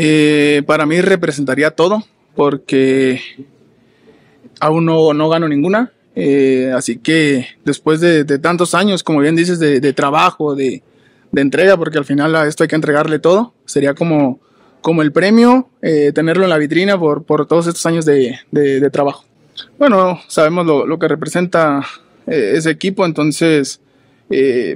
Eh, para mí representaría todo, porque aún no, gano ninguna. Eh, así que después de, tantos años, como bien dices, de, trabajo, de, entrega, porque al final a esto hay que entregarle todo, sería como, como el premio eh, tenerlo en la vitrina por, todos estos años de, trabajo. Bueno, sabemos lo, que representa ese equipo, entonces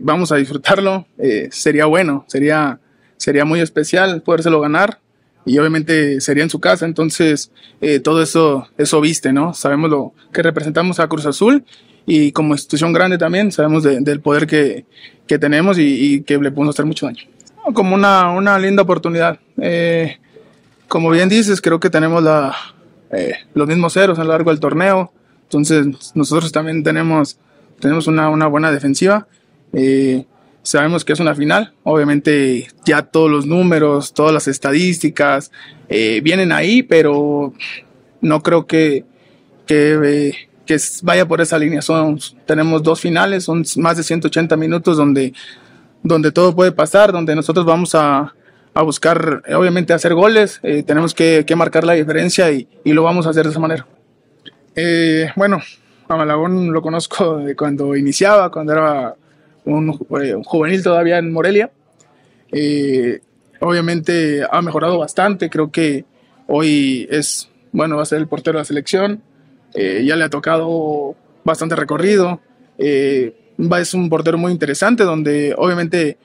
vamos a disfrutarlo. sería bueno, sería, sería muy especial podérselo ganar y obviamente sería en su casa, entonces eh, todo eso, eso viste, ¿no? Sabemos lo que representamos a Cruz Azul y como institución grande también sabemos del poder que, que tenemos y, que le podemos hacer mucho daño. Como una, una linda oportunidad. Eh, como bien dices, creo que tenemos la, eh, los mismos ceros a lo largo del torneo, entonces nosotros también tenemos, tenemos una, una buena defensiva. Eh, Sabemos que es una final, obviamente ya todos los números, todas las estadísticas eh, vienen ahí, pero no creo que, eh, que, vaya por esa línea. Son, tenemos dos finales, son más de 180 minutos donde, donde todo puede pasar, donde nosotros vamos a, buscar, obviamente, hacer goles. Eh, tenemos que, marcar la diferencia y, lo vamos a hacer de esa manera. bueno, a Malagón lo conozco de cuando iniciaba, cuando era eh, un, juvenil todavía en Morelia. Eh, obviamente ha mejorado bastante, creo que hoy es, bueno, va a ser el portero de la selección, eh, ya le ha tocado bastante recorrido, es un portero muy interesante donde obviamente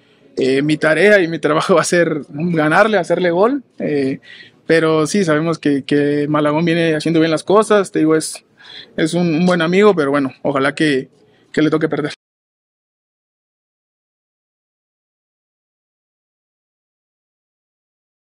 mi tarea y mi trabajo va a ser ganarle, hacerle gol, pero sí, sabemos que, Malagón viene haciendo bien las cosas, te digo, es, es un, buen amigo, pero bueno, ojalá que le toque perder.